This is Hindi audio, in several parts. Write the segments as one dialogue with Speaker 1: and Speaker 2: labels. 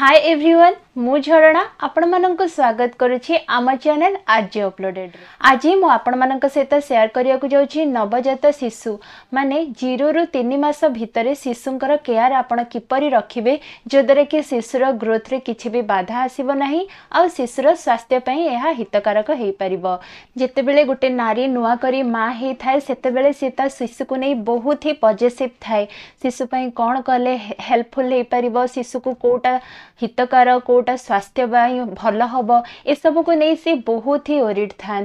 Speaker 1: Hi everyone, ମୁଁ ଝରଣା ଆପଣମାନଙ୍କୁ ସ୍ୱାଗତ କରୁଛି ଆମ ଚ୍ୟାନେଲ୍ ଆଜି ଅପଲୋଡ଼େଡ୍ ଆଜି ମୁଁ ଆପଣମାନଙ୍କ ସହିତ ସେୟାର କରିବାକୁ ଯାଉଛି ନବଜାତ ଶିଶୁ ମାନେ ଜିରୋରୁ ତିନି ମାସ ଭିତରେ ଶିଶୁଙ୍କର କେୟାର ଆପଣ କିପରି ରଖିବେ ଯଦ୍ୱାରା କି ଶିଶୁର ଗ୍ରୋଥରେ କିଛି ବି ବାଧା ଆସିବ ନାହିଁ ଆଉ ଶିଶୁର ସ୍ୱାସ୍ଥ୍ୟ ପାଇଁ ଏହା ହିତକାରକ ହୋଇପାରିବ ଯେତେବେଳେ ଗୋଟେ ନାରୀ ନୂଆ କରି ମା ହେଇଥାଏ ସେତେବେଳେ ସେ ତା ଶିଶୁକୁ ନେଇ ବହୁତ ହି ପଜେସିଭ୍ ଥାଏ ଶିଶୁ ପାଇଁ କ'ଣ କଲେ ହେଲ୍ପଫୁଲ୍ ହେଇପାରିବ ଶିଶୁକୁ କେଉଁଟା ହିତକାର କେଉଁଟା कौनटा स्वास्थ्य भल हम यह सब नहीं बहुत ही ओरीड था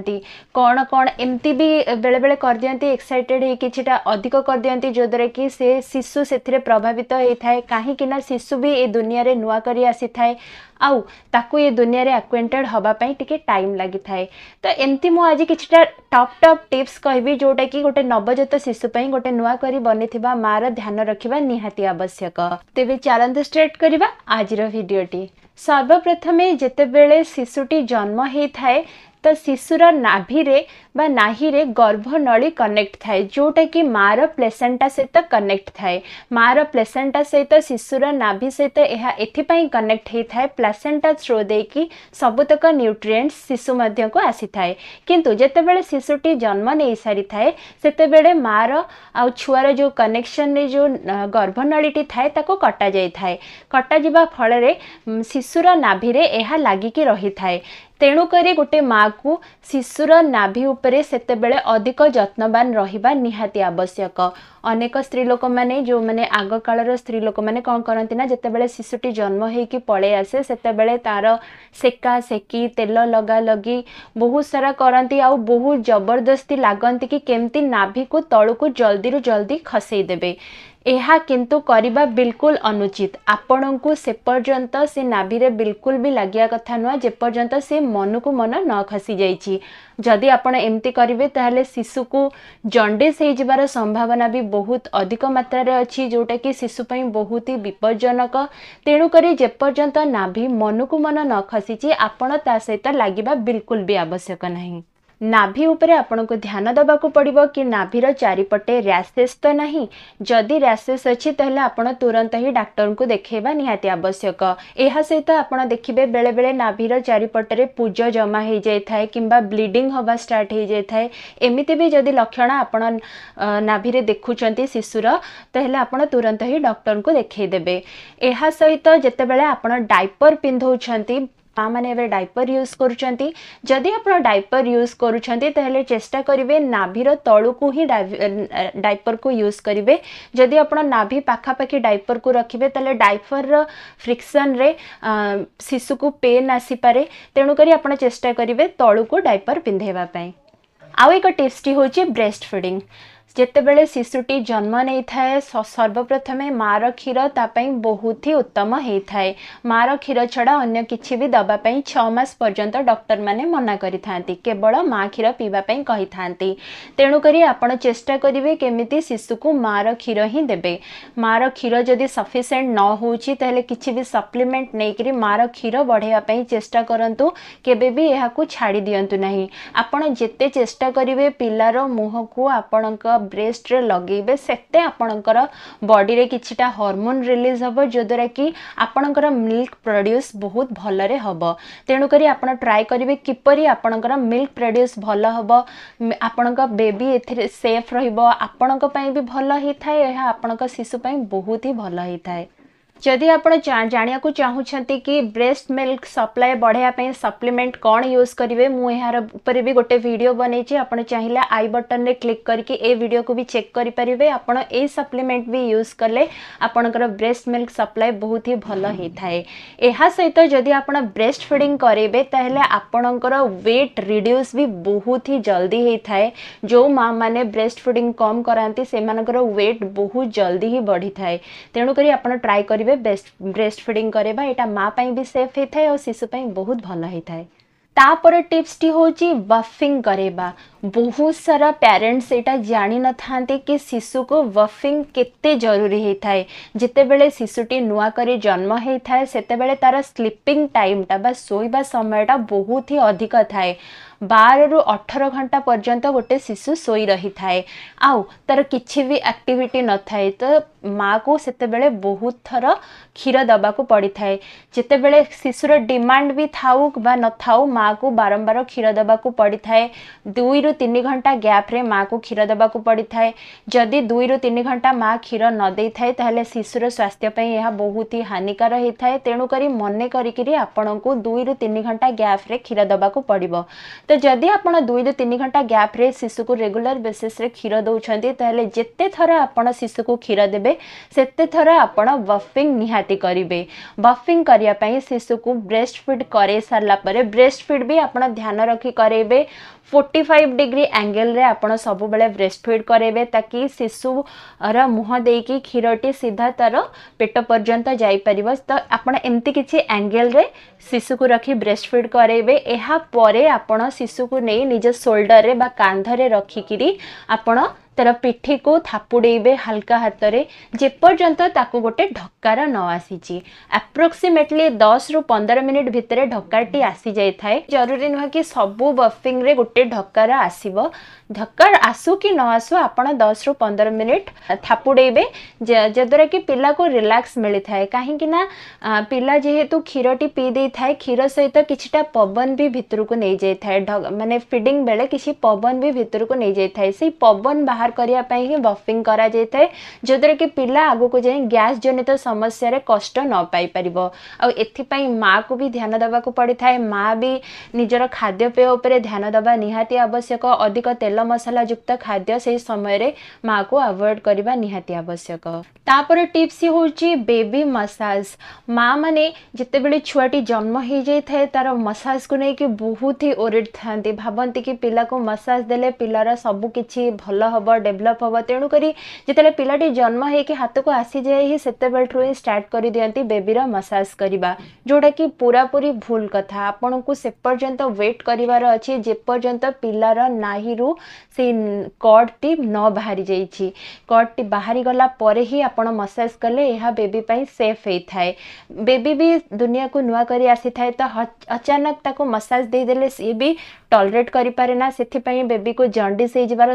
Speaker 1: कौन कौन एमती भी बेले बेले कर दिखती एक्साइटेड कि अधिक कर दिखती जोद्वारा कि शिशु से प्रभावित होता है कहीं शिशु भी ये दुनिया में नुआक आसी थाए आउ ये दुनिया में आकुएंटेड हाँपाई टी टाइम लगी थाए तो एमती मुझे कि टप टप टीप्स कह जोटा कि गोटे नवजात शिशुपाई गोटे नुआक बनी थ मार ध्यान रखा निहाती आवश्यक तेज चलते स्टार्ट करवा आज भिडटी सर्वप्रथमें जिते बड़े शिशुटी जन्म होता है तो शिशुर नाभीरे नाहीरे गर्भ नली कनेक्ट थाए जोटा कि मार प्लेसेंटा सहित कनेक्ट थाए मार प्लेसेंटा सहित शिशुर नाभि सहित यह एपाई कनेक्ट होता है प्लासेंटा थ्रो दे कि सबुतक न्यूट्रिए शिशु को आसी थाए कि जितेबाड़ शिशुटी जन्म नहीं सारी थाए से मार आ छुआर जो कनेक्शन जो गर्भ नलीटी थाए कटा जाए थाए कटा जा फल शिशुर नाभि यह लगिकी रही थाए तेणुक गोटे माँ को शिशुर नाभि ଉପରେ ସେତେବେଳେ ଅଧିକ ଯତ୍ନବାନ ରହିବା ନିହାତି ଆବଶ୍ୟକ ଅନେକ ସ୍ତ୍ରୀ ଲୋକମାନେ ଯେଉଁମାନେ ଆଗକାଳର ସ୍ତ୍ରୀ ଲୋକମାନେ କ'ଣ କରନ୍ତି ନା ଯେତେବେଳେ ଶିଶୁଟି ଜନ୍ମ ହେଇକି ପଳେଇ ଆସେ ସେତେବେଳେ ତା'ର ସେକା ସେକି ତେଲ ଲଗା ଲଗି ବହୁତ ସାରା କରନ୍ତି ଆଉ ବହୁତ ଜବରଦସ୍ତି ଲାଗନ୍ତି କି କେମିତି ନାଭିକୁ ତଳକୁ ଜଲ୍ଦିରୁ ଜଲ୍ଦି ଖସେଇ ଦେବେ एहा किंतु करिबा बिल्कुल अनुचित आपणको सेपर्न्त नाभिरे भी लागिया कथा से जनको मन नखसि जमि तिशु जन्डिस संभावना भी बहुत अधिक मत्रे अिशुप बहुत विपज्जनक तेणुकरी जाभि मनको मन नखसि आपन तासहित लगि बिल्कुल भी आवश्यक नै ନାଭି ଉପରେ ଆପଣଙ୍କୁ ଧ୍ୟାନ ଦେବାକୁ ପଡ଼ିବ କି ନାଭିର ଚାରିପଟେ ର୍ୟାସେସ୍ ତ ନାହିଁ ଯଦି ର୍ୟାସେସ୍ ଅଛି ତାହେଲେ ଆପଣ ତୁରନ୍ତ ହିଁ ଡାକ୍ତରଙ୍କୁ ଦେଖାଇବା ନିହାତି ଆବଶ୍ୟକ ଏହା ସହିତ ଆପଣ ଦେଖିବେ ବେଳେବେଳେ ନାଭିର ଚାରିପଟରେ ପୂଜ ଜମା ହୋଇଯାଇଥାଏ କିମ୍ବା ବ୍ଲିଡ଼ିଂ ହେବା ଷ୍ଟାର୍ଟ ହୋଇଯାଇଥାଏ ଏମିତି ବି ଯଦି ଲକ୍ଷଣ ଆପଣ ନାଭିରେ ଦେଖୁଛନ୍ତି ଶିଶୁର ତାହେଲେ ଆପଣ ତୁରନ୍ତ ହିଁ ଡକ୍ଟରଙ୍କୁ ଦେଖାଇଦେବେ ଏହା ସହିତ ଯେତେବେଳେ ଆପଣ ଡାଇପର୍ ପିନ୍ଧଉଛନ୍ତି माने एवं डायपर यूज करुँच आप डायपर यूज करुँच चेस्टा करेंगे नाभिर तलू ही डायपर को यूज करेंगे जदि आप नाभि पाखापाखि डायपर को रखिए तेल डायपर रिक्सन रे शिशु को पेन आसीपे तेणुक आप चेस्टा करेंगे तलू को डायपर पिंधेपी आउ एक टीप्स टी हूँ ब्रेस्ट फिडिंग ଯେତେବେଳେ ଶିଶୁଟି ଜନ୍ମ ନେଇଥାଏ ସର୍ବପ୍ରଥମେ ମାଆର କ୍ଷୀର ତା ପାଇଁ ବହୁତ ହି ଉତ୍ତମ ହେଇଥାଏ ମାଆର କ୍ଷୀର ଛଡ଼ା ଅନ୍ୟ କିଛି ବି ଦେବା ପାଇଁ ଛଅ ମାସ ପର୍ଯ୍ୟନ୍ତ ଡକ୍ଟରମାନେ ମନା କରିଥାନ୍ତି କେବଳ ମାଆ କ୍ଷୀର ପିଇବା ପାଇଁ କହିଥାନ୍ତି ତେଣୁକରି ଆପଣ ଚେଷ୍ଟା କରିବେ କେମିତି ଶିଶୁକୁ ମାଆର କ୍ଷୀର ହିଁ ଦେବେ ମାଆର କ୍ଷୀର ଯଦି ସଫିସିଏଣ୍ଟ ନ ହେଉଛି ତାହେଲେ କିଛି ବି ସପ୍ଲିମେଣ୍ଟ ନେଇକରି ମାଆର କ୍ଷୀର ବଢ଼େଇବା ପାଇଁ ଚେଷ୍ଟା କରନ୍ତୁ କେବେ ବି ଏହାକୁ ଛାଡ଼ି ଦିଅନ୍ତୁ ନାହିଁ ଆପଣ ଯେତେ ଚେଷ୍ଟା କରିବେ ପିଲାର ମୁହଁକୁ ଆପଣଙ୍କ ଆପଣଙ୍କ ବ୍ରେଷ୍ଟରେ ଲଗେଇବେ ସେତେ ଆପଣଙ୍କର ବଡ଼ିରେ କିଛିଟା ହର୍ମୋନ୍ ରିଲିଜ୍ ହେବ ଯଦ୍ୱାରା କି ଆପଣଙ୍କର ମିଲ୍କ ପ୍ରଡ୍ୟୁସ୍ ବହୁତ ଭଲରେ ହେବ ତେଣୁକରି ଆପଣ ଟ୍ରାଏ କରିବେ କିପରି ଆପଣଙ୍କର ମିଲ୍କ ପ୍ରଡ୍ୟୁସ୍ ଭଲ ହେବ ଆପଣଙ୍କ ବେବି ଏଥିରେ ସେଫ୍ ରହିବ ଆପଣଙ୍କ ପାଇଁ ବି ଭଲ ହେଇଥାଏ ଏହା ଆପଣଙ୍କ ଶିଶୁ ପାଇଁ ବହୁତ ହିଁ ଭଲ ହେଇଥାଏ जदि आप जानवाक चाहूँ कि ब्रेस्ट मिल्क सप्लाए बढ़ायापी सप्लीमेंट कौन यूज करेंगे मुझे भी गोटे भिड बन आप चाहिए आई बटन में क्लिक करके ये भिड को भी चेक करेंगे आपड़ ये सप्लीमेंट भी यूज कले आपणकर ब्रेस्ट मिल्क सप्लाय बहुत ही भल होता है सहित जदि आप ब्रेस्ट फिडिंग करेंगे तेल आपणकर वेट रिड्यूस भी बहुत ही जल्दी होता है जो माँ मैंने ब्रेस्ट फिडिंग कम कराती से मानकर वेट बहुत जल्दी ही बढ़ी थाए तेणुक आप ट्राए कर करेंगे ब्रेस्ट ब्रेस्ट फिडिंग करवा यहाँ माँ भी सेफ होता है और शिशुप बहुत भल होता है तापर टिप्स टी हूँ वफिंग करवा बहुत सारा पेरेंट्स यहाँ जाणी न था कि शिशु को वफिंग केते जरूरी होता है जिते बड़े शिशुटी नुआक जन्म होता है से तार स्लीपिंग टाइम शोवा समयटा बहुत ही अधिक थाए ବାରରୁ ଅଠର ଘଣ୍ଟା ପର୍ଯ୍ୟନ୍ତ ଗୋଟେ ଶିଶୁ ଶୋଇ ରହିଥାଏ ଆଉ ତା'ର କିଛି ବି ଆକ୍ଟିଭିଟି ନଥାଏ ତ ମାଆକୁ ସେତେବେଳେ ବହୁତ ଥର କ୍ଷୀର ଦେବାକୁ ପଡ଼ିଥାଏ ଯେତେବେଳେ ଶିଶୁର ଡିମାଣ୍ଡ ବି ଥାଉ ବା ନଥାଉ ମାଆକୁ ବାରମ୍ବାର କ୍ଷୀର ଦେବାକୁ ପଡ଼ିଥାଏ ଦୁଇରୁ ତିନି ଘଣ୍ଟା ଗ୍ୟାପ୍ରେ ମାଆକୁ କ୍ଷୀର ଦେବାକୁ ପଡ଼ିଥାଏ ଯଦି ଦୁଇରୁ ତିନି ଘଣ୍ଟା ମାଆ କ୍ଷୀର ନ ଦେଇଥାଏ ତାହେଲେ ଶିଶୁର ସ୍ୱାସ୍ଥ୍ୟ ପାଇଁ ଏହା ବହୁତ ହି ହାନିକାର ହୋଇଥାଏ ତେଣୁକରି ମନେ କରିକିରି ଆପଣଙ୍କୁ ଦୁଇରୁ ତିନି ଘଣ୍ଟା ଗ୍ୟାପ୍ରେ କ୍ଷୀର ଦେବାକୁ ପଡ଼ିବ ତ তো যদি আপনার দুই রু তিন ঘন্টা গ্যাপ্রে শিশুক রেগুলার বেসিসে ক্ষীর দৌঁছেন তাহলে যেতে থর আপনার শিশুক ক্ষীর দেবে সেতে থর আপনার বফিং নিহাতি করবে বফিং করা শিশুক ব্রেস্ট ফিড করাই সারা পরে ব্রেস্ট ফিড বি আপনার ধ্যান রক্ষি করাইবে ফোর্টি ফাইভ ডিগ্রি আঙ্গেলরে আপনার সবুলে ব্রেস্ট ফিড করাইবে তাকি শিশুর মুহ দিয়ে ক্ষীরটি সিধা তার পেট পর্যন্ত যাইপার তো আপনার এমতি কিছু আঙ্গেলরে শিশুক রক্ষি ব্রেস্ট ফিড করাইবে এরপরে আপনার ଶିଶୁକୁ ନେଇ ନିଜ ସୋଲ୍ଡରରେ ବା କାନ୍ଧରେ ରଖିକିରି ଆପଣ ତାର ପିଠିକୁ ଥାପୁଡ଼େଇବେ ହାଲକା ହାତରେ ଯେପର୍ଯ୍ୟନ୍ତ ତାକୁ ଗୋଟେ ଢକାର ନ ଆସିଛି ଆପ୍ରୋକ୍ସିମେଟଲି ଦଶରୁ ପନ୍ଦର ମିନିଟ୍ ଭିତରେ ଢକାରଟି ଆସିଯାଇଥାଏ ଜରୁରୀ ନୁହେଁ କି ସବୁ ବଫିଂରେ ଗୋଟେ ଢକାର ଆସିବ ढक्कर आसु कि न आसु आप दस रु पंदर मिनिट थापुड़े जद्वारा कि पिला को रिलैक्स मिलता है कहीं पिला जेहेतु क्षीर टी पी दे थाए क्षीर सहित तो कि पवन भी भितर को नहीं जाए था मानने फिडिंग बेले कि पवन भी भितर को नहीं जाए था से पवन बाहर करने ही बफिंग कराए जोद्वारा कि पिला आग को जाए गैस जनित समस्या कष्ट नपार आई माँ को भी ध्यान देवाक पड़ता है माँ भी निजर खाद्यपेय ध्यान दवा निहाती आवश्यक अधिक तेल तेला युक्त खाद्य से समय माँ को आवोड करवा निवश्यक टीप्स हूँ बेबी मसाज माँ मैंने जिते बड़े छुआटी जन्म हो जाए तार मसाज को लेकिन बहुत ही ओरेड था भावती कि पिला को मसाज दे पिलार सबकि भल हम डेभलप हम तेणुक जिते पिलाटी जन्म हो हाथ को आसी जाए ही से स्टार्ट कर दिखती बेबी रसाज करवा जोटा कि पूरा पूरी भूल कथ आपण को सेपर्यंत व्वेट करपर्यंत पिलार नाही रू से टी न बाहरी जा टी बाहरी गला ही आप मसाज कले बेबी सेफ होता है बेबी भी दुनिया को नुआ कर आसी थाए तो अचानक ताको मसाज देदेले सी भी टलरेट करना से बेबी को जंडिस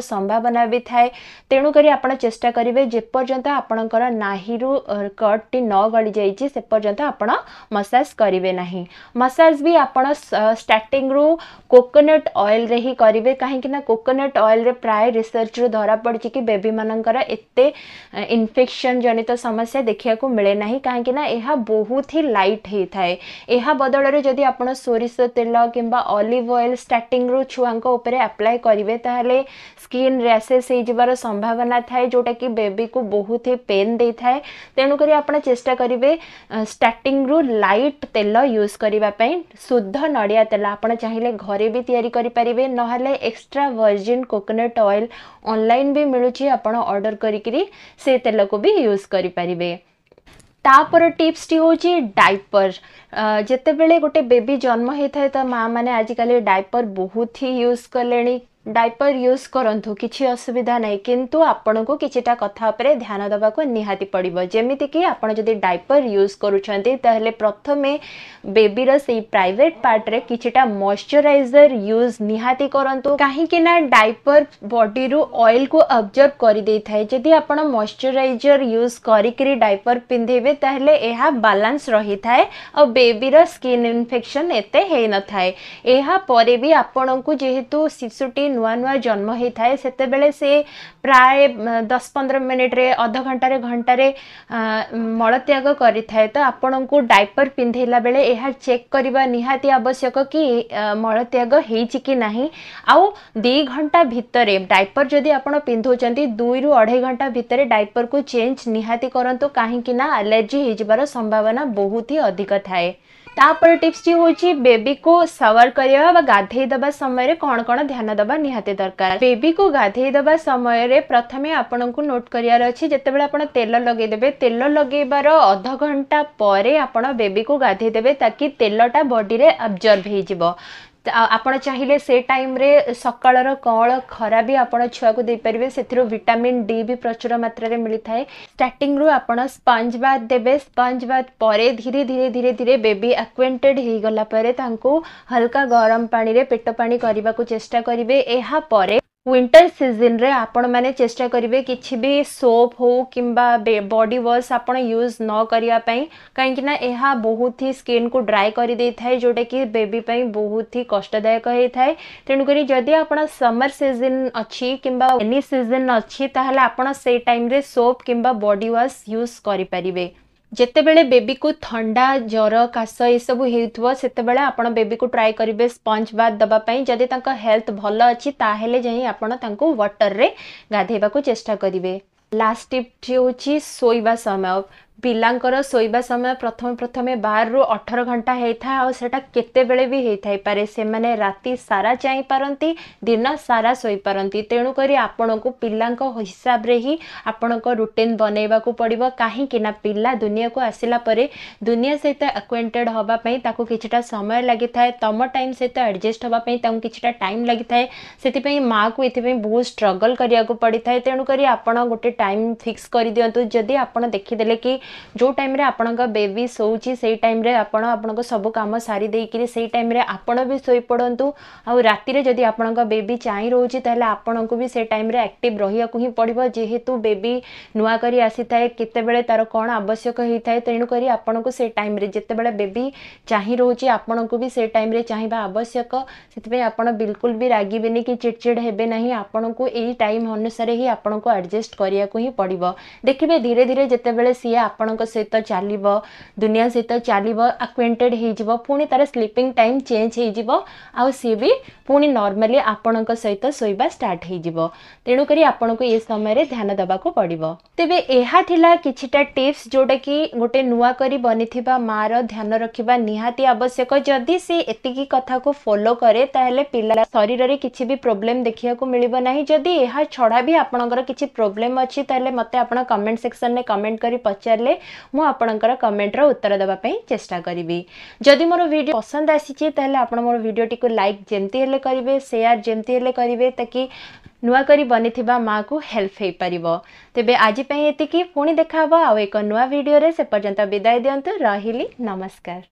Speaker 1: संभावना भी थाए तेणुक आप चेषा करेंगे जपर्यंत आपणकर नाहीरु कर्डटी न से जापर्यंत आप मसाज करेंगे ना मसाज भी आप स्टार्ट रू कोकोनट अएल्रे ही करेंगे कहीं कोकोन कोकोनट ऑयल रे प्राय रिसर्च रु धरा पड़ कि बेबी मानक इनफेक्शन जनित समस्या देखा मिले ना कहीं बहुत ही लाइट होता है यह बदल जदि आप सोरस तेल कि अएल स्टार्ट रु छुआ एप्लाय करेंगे स्कीन हेल्ले रैसेस हो संभावना थाए जोटा कि बेबी को बहुत ही पेन दे था तेणुक आप चेस्टा करेंगे स्टार्ट रु लाइट तेल यूज करने शुद्ध नड़िया तेल आप चाहिए घरे भी या ना एक्सट्रा वर्ज virgin coconut oil online ବି ମିଳୁଛି ଆପଣ order କରିକିରି ସେ ତେଲକୁ ବି use କରିପାରିବେ ତାପର ଟିପ୍ସଟି ହେଉଛି ଡାଇପର ଯେତେବେଳେ ଗୋଟେ ବେବି ଜନ୍ମ ହେଇଥାଏ ତା ମାଆମାନେ ଆଜିକାଲି ଡାଇପର ବହୁତ ହି ୟୁଜ୍ କଲେଣି डायपर यूज करूँ कि असुविधा ना कि आपण को किटा कथा ध्यान देवाक निहाती कि जमीक आपड़ी डायपर यूज करूँ प्रथम बेबीर से प्राइट पार्ट्रे कि मश्चराइजर यूज निहाती करूँ कहीं डायपर बडी अएल को अबजर्व करदे जदि आप मश्चराइजर यूज करी डायपर पिंधे तेल यह बालान्स रही थाए और बेबीर स्किन इनफेक्शन एत हो नए यहपर भी आपण को जेहेतु शिशुटी ନୂଆ ନୂଆ ଜନ୍ମ ହୋଇଥାଏ ସେତେବେଳେ ସେ ପ୍ରାୟ ଦଶ ପନ୍ଦର ମିନିଟ୍ରେ ଅଧଘଣ୍ଟାରେ ଘଣ୍ଟାରେ ମଳତ୍ୟାଗ କରିଥାଏ ତ ଆପଣଙ୍କୁ ଡାଇପର୍ ପିନ୍ଧେଇଲା ବେଳେ ଏହା ଚେକ୍ କରିବା ନିହାତି ଆବଶ୍ୟକ କି ମଳତ୍ୟାଗ ହେଇଛି କି ନାହିଁ ଆଉ ଦୁଇ ଘଣ୍ଟା ଭିତରେ ଡାଇପର୍ ଯଦି ଆପଣ ପିନ୍ଧଉଛନ୍ତି ଦୁଇରୁ ଅଢ଼େଇ ଘଣ୍ଟା ଭିତରେ ଡାଇପର୍କୁ ଚେଞ୍ଜ ନିହାତି କରନ୍ତୁ କାହିଁକିନା ଆଲର୍ଜି ହେଇଯିବାର ସମ୍ଭାବନା ବହୁତ ହି ଅଧିକ ଥାଏ ତାପରେ ଟିପ୍ସଟି ହେଉଛି ବେବିକୁ ସାୱାର କରିବା ବା ଗାଧେଇ ଦେବା ସମୟରେ କ'ଣ କ'ଣ ଧ୍ୟାନ ଦେବା ନିହାତି ଦରକାର ବେବିକୁ ଗାଧେଇ ଦେବା ସମୟରେ ପ୍ରଥମେ ଆପଣଙ୍କୁ ନୋଟ୍ କରିବାର ଅଛି ଯେତେବେଳେ ଆପଣ ତେଲ ଲଗେଇ ଦେବେ ତେଲ ଲଗେଇବାର ଅଧ ଘଣ୍ଟା ପରେ ଆପଣ ବେବିକୁ ଗାଧେଇ ଦେବେ ତାକି ତେଲଟା ବଡିରେ ଅବଜର୍ଭ ହେଇଯିବ ଆପଣ ଚାହିଁଲେ ସେ ଟାଇମ୍ରେ ସକାଳର କଅଳ ଖରା ବି ଆପଣ ଛୁଆକୁ ଦେଇପାରିବେ ସେଥିରୁ ଭିଟାମିନ୍ ଡି ବି ପ୍ରଚୁର ମାତ୍ରାରେ ମିଳିଥାଏ ଷ୍ଟାର୍ଟିଂରୁ ଆପଣ ସ୍ପଞ୍ଜ ବାଦ ଦେବେ ସ୍ପଞ୍ଜ ବାଦ ପରେ ଧୀରେ ଧୀରେ ଧୀରେ ଧୀରେ ବେବି ଆକ୍ୱେଣ୍ଟେଡ଼ ହେଇଗଲା ପରେ ତାଙ୍କୁ ହାଲକା ଗରମ ପାଣିରେ ପେଟ ପାଣି କରିବାକୁ ଚେଷ୍ଟା କରିବେ ଏହାପରେ विंटर सीजन रे आपण माने चेष्टा करिवे किछि भी सोप हो कि बॉडी वॉश आपण यूज न करिया कहीं बहुत ही स्किन को ड्राई करि जोटा कि बेबी बहुत ही कष्टदायक होता है तेणुक जदि आप समर सीजन अच्छी किंबा सीजन अच्छी ताहेला आपण से टाइम सोप कि बॉडी वॉश यूज करें जितेबले बेबी को थंडा ज्वर काश ये सब होते आप बेबी को ट्राए करेंगे स्पंज बात दबापाई जदि हेल्थ भल अच्छी ताकि जी आपको व्टर में गाधेवा चेषा करेंगे लास्ट टीप्टी होगी शोवा समय ପିଲାଙ୍କର ଶୋଇବା ସମୟ ପ୍ରଥମେ ପ୍ରଥମେ ବାରରୁ ଅଠର ଘଣ୍ଟା ହେଇଥାଏ ଆଉ ସେଇଟା କେତେବେଳେ ବି ହେଇଥାଇପାରେ ସେମାନେ ରାତି ସାରା ଚାହିଁପାରନ୍ତି ଦିନ ସାରା ଶୋଇପାରନ୍ତି ତେଣୁକରି ଆପଣଙ୍କୁ ପିଲାଙ୍କ ହିସାବରେ ହିଁ ଆପଣଙ୍କ ରୁଟିନ୍ ବନେଇବାକୁ ପଡ଼ିବ କାହିଁକିନା ପିଲା ଦୁନିଆକୁ ଆସିଲା ପରେ ଦୁନିଆ ସହିତ ଆକ୍ୱେଣ୍ଟେଡ଼୍ ହେବା ପାଇଁ ତାକୁ କିଛିଟା ସମୟ ଲାଗିଥାଏ ତମ ଟାଇମ୍ ସହିତ ଆଡ଼ଜଷ୍ଟ ହେବା ପାଇଁ ତାଙ୍କୁ କିଛିଟା ଟାଇମ୍ ଲାଗିଥାଏ ସେଥିପାଇଁ ମାଆକୁ ଏଥିପାଇଁ ବହୁତ ଷ୍ଟ୍ରଗଲ୍ କରିବାକୁ ପଡ଼ିଥାଏ ତେଣୁକରି ଆପଣ ଗୋଟେ ଟାଇମ୍ ଫିକ୍ସ କରିଦିଅନ୍ତୁ ଯଦି ଆପଣ ଦେଖିଦେଲେ କି जो टाइम आप बेबी शोच से टाइम आप सब कम सारी से टाइम आपण भी शईपड़ आतीय जदि आप बेबी चाह रोचे तेल आपण को भी से टाइम आक्ट रहा हिं पड़ा जेहेतु बेबी नुआक आसी थाए के तार कौन आवश्यक होता है तेणुक आपण को से टाइम जिते बड़े बेबी चाह रोचे आपण को भी से टाइम चाहिए आवश्यक से आप बिलकुल भी रागे कि चिड़चिड़ हे ना आपण को यही टाइम अनुसार ही आपको आडजस्ट कराया पड़ देखिए धीरे धीरे जिते बड़े सी आप आपण सहित चल दुनिया सहित चलो आक्वेटेड होनी तार स्लीपिंग टाइम चेंज हो सी भी पुणी नर्माली आपण सहित शोवा स्टार्ट तेणुक आपण को ये समय ध्यान देवाक पड़े तेरे यह कि टीप्स जोटा कि गोटे नुआक बनी मार ध्यान रखा निहाती आवश्यक जदि से कथा को फॉलो करे कैसे पिला शरीर में किसी भी प्रोब्लेम देखा मिले ना जदि यह छड़ा भी आपण प्रोब्लेम अच्छी तेल मत आप कमेंट सेक्शन में कमेंट कर पचारे ତାହେଲେ ମୁଁ ଆପଣଙ୍କର କମେଣ୍ଟର ଉତ୍ତର ଦେବା ପାଇଁ ଚେଷ୍ଟା କରିବି ଯଦି ମୋର ଭିଡ଼ିଓ ପସନ୍ଦ ଆସିଛି ତାହେଲେ ଆପଣ ମୋର ଭିଡ଼ିଓଟିକୁ ଲାଇକ୍ ଯେମିତି ହେଲେ କରିବେ ସେୟାର ଯେମିତି ହେଲେ କରିବେ ତାକି ନୂଆ କରି ବନିଥିବା ମାଆକୁ ହେଲ୍ପ ହୋଇପାରିବ ତେବେ ଆଜି ପାଇଁ ଏତିକି ପୁଣି ଦେଖାହେବ ଆଉ ଏକ ନୂଆ ଭିଡ଼ିଓରେ ସେ ପର୍ଯ୍ୟନ୍ତ ବିଦାୟ ଦିଅନ୍ତୁ ରହିଲି ନମସ୍କାର